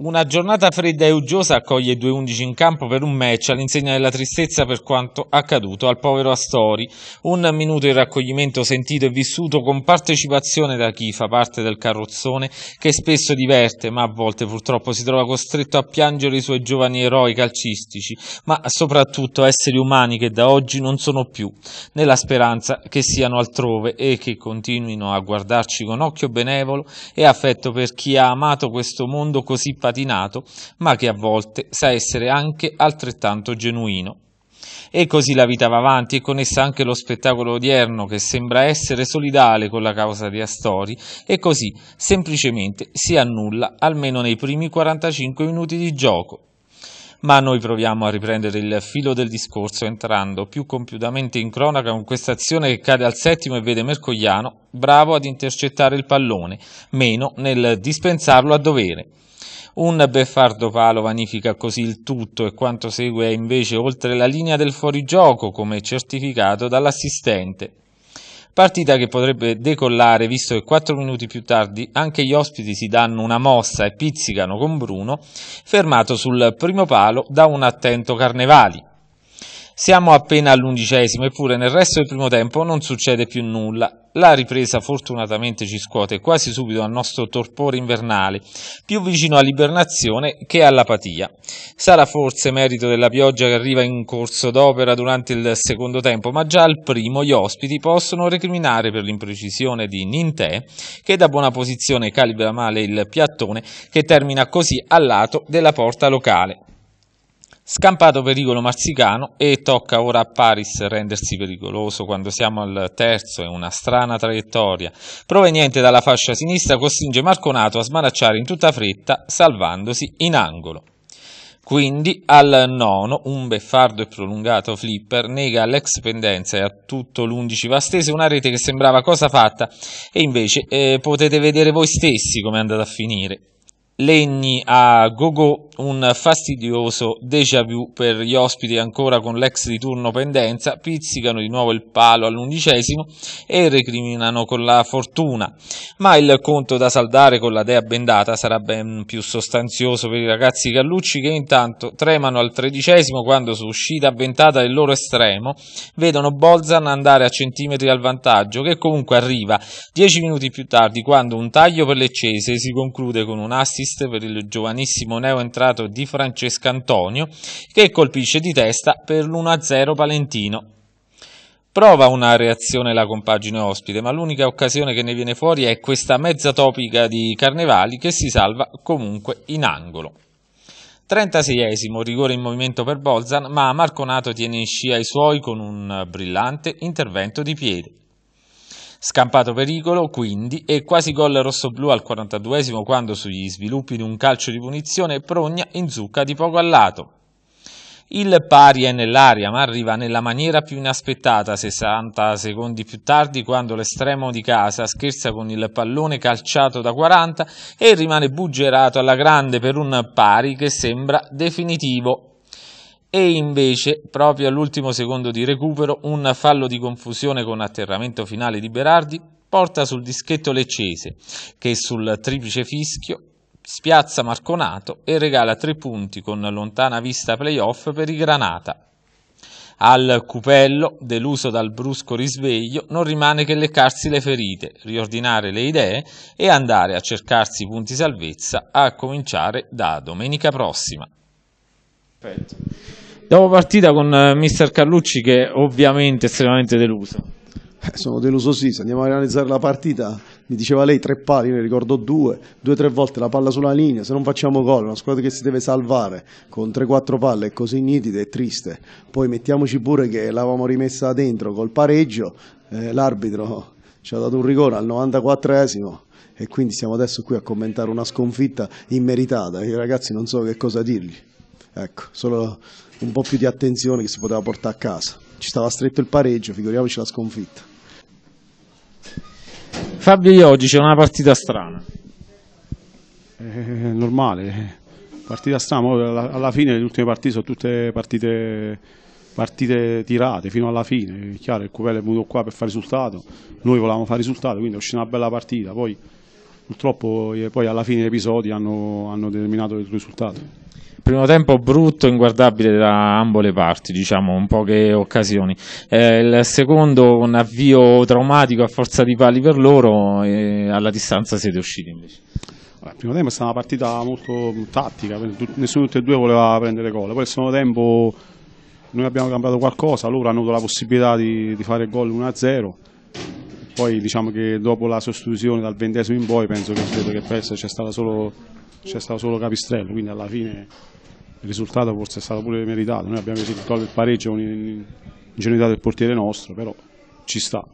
Una giornata fredda e uggiosa accoglie i due undici in campo per un match all'insegna della tristezza per quanto accaduto al povero Astori. Un minuto di raccoglimento sentito e vissuto con partecipazione da chi fa parte del carrozzone che spesso diverte ma a volte purtroppo si trova costretto a piangere i suoi giovani eroi calcistici ma soprattutto esseri umani che da oggi non sono più nella speranza che siano altrove e che continuino a guardarci con occhio benevolo e affetto per chi ha amato questo mondo così particolare patinato, ma che a volte sa essere anche altrettanto genuino. E così la vita va avanti e con essa anche lo spettacolo odierno che sembra essere solidale con la causa di Astori e così semplicemente si annulla almeno nei primi 45 minuti di gioco. Ma noi proviamo a riprendere il filo del discorso entrando più compiutamente in cronaca con questa azione che cade al settimo e vede Mercogliano bravo ad intercettare il pallone, meno nel dispensarlo a dovere. Un Beffardo Palo vanifica così il tutto e quanto segue è invece oltre la linea del fuorigioco, come certificato dall'assistente. Partita che potrebbe decollare visto che 4 minuti più tardi anche gli ospiti si danno una mossa e pizzicano con Bruno, fermato sul primo palo da un attento Carnevali. Siamo appena all'undicesimo, eppure nel resto del primo tempo non succede più nulla. La ripresa fortunatamente ci scuote quasi subito al nostro torpore invernale, più vicino all'ibernazione che all'apatia. Sarà forse merito della pioggia che arriva in corso d'opera durante il secondo tempo, ma già al primo gli ospiti possono recriminare per l'imprecisione di Nintè, che da buona posizione calibra male il piattone, che termina così al lato della porta locale. Scampato pericolo marsicano e tocca ora a Paris rendersi pericoloso quando siamo al terzo e una strana traiettoria proveniente dalla fascia sinistra costringe Marconato a smanacciare in tutta fretta salvandosi in angolo. Quindi al nono un beffardo e prolungato flipper nega all'ex pendenza e a tutto l'11 vastese una rete che sembrava cosa fatta e invece eh, potete vedere voi stessi come è andata a finire legni a gogo, un fastidioso déjà vu per gli ospiti ancora con l'ex di turno pendenza, pizzicano di nuovo il palo all'undicesimo e recriminano con la fortuna. Ma il conto da saldare con la dea bendata sarà ben più sostanzioso per i ragazzi Gallucci che intanto tremano al tredicesimo quando su uscita avventata del loro estremo vedono Bolzan andare a centimetri al vantaggio che comunque arriva dieci minuti più tardi quando un taglio per l'eccese si conclude con un assist assist per il giovanissimo neo entrato Di Francesco Antonio che colpisce di testa per l'1-0 Palentino. Prova una reazione la compagine ospite, ma l'unica occasione che ne viene fuori è questa mezza topica di Carnevali che si salva comunque in angolo. 36esimo rigore in movimento per Bolzan, ma Marconato tiene in scia i suoi con un brillante intervento di piede. Scampato pericolo, quindi, e quasi gol rossoblù al 42 quando sugli sviluppi di un calcio di punizione Progna inzucca di poco al lato. Il pari è nell'aria, ma arriva nella maniera più inaspettata 60 secondi più tardi quando l'estremo di casa scherza con il pallone calciato da 40 e rimane buggerato alla grande per un pari che sembra definitivo e invece proprio all'ultimo secondo di recupero un fallo di confusione con atterramento finale di Berardi porta sul dischetto leccese che sul triplice fischio spiazza Marconato e regala tre punti con lontana vista playoff per i Granata. Al cupello, deluso dal brusco risveglio, non rimane che leccarsi le ferite, riordinare le idee e andare a cercarsi punti salvezza a cominciare da domenica prossima. Perfetto. Dopo partita con eh, mister Carlucci che ovviamente è estremamente deluso. Eh, sono deluso sì, se andiamo a analizzare la partita, mi diceva lei tre pali, io ne ricordo due, due o tre volte la palla sulla linea, se non facciamo gol, una squadra che si deve salvare con 3-4 palle così nitida e triste, poi mettiamoci pure che l'avevamo rimessa dentro col pareggio, eh, l'arbitro ci ha dato un rigore al 94esimo e quindi siamo adesso qui a commentare una sconfitta immeritata, i ragazzi non so che cosa dirgli. Ecco, solo un po' più di attenzione che si poteva portare a casa. Ci stava stretto il pareggio, figuriamoci la sconfitta. Fabio oggi c'è una partita strana. È eh, normale, partita strana, alla fine le ultime partite sono tutte partite, partite tirate fino alla fine, è chiaro il Cupello è venuto qua per fare risultato, noi volevamo fare risultato, quindi è uscita una bella partita, poi purtroppo eh, poi alla fine gli episodi hanno, hanno determinato il risultato primo tempo brutto, inguardabile da ambo le parti, diciamo, in poche occasioni. Eh, il secondo un avvio traumatico a forza di pali per loro e alla distanza siete usciti invece. il primo tempo è stata una partita molto tattica, nessuno di tutti e due voleva prendere gol. Poi il secondo tempo noi abbiamo cambiato qualcosa, loro hanno avuto la possibilità di, di fare gol 1-0 poi diciamo che dopo la sostituzione dal ventesimo in poi penso che, credo che per c'è stato solo, solo Capistrello, quindi alla fine il risultato forse è stato pure meritato. Noi abbiamo preso il pareggio con l'ingenuità del portiere nostro, però ci sta.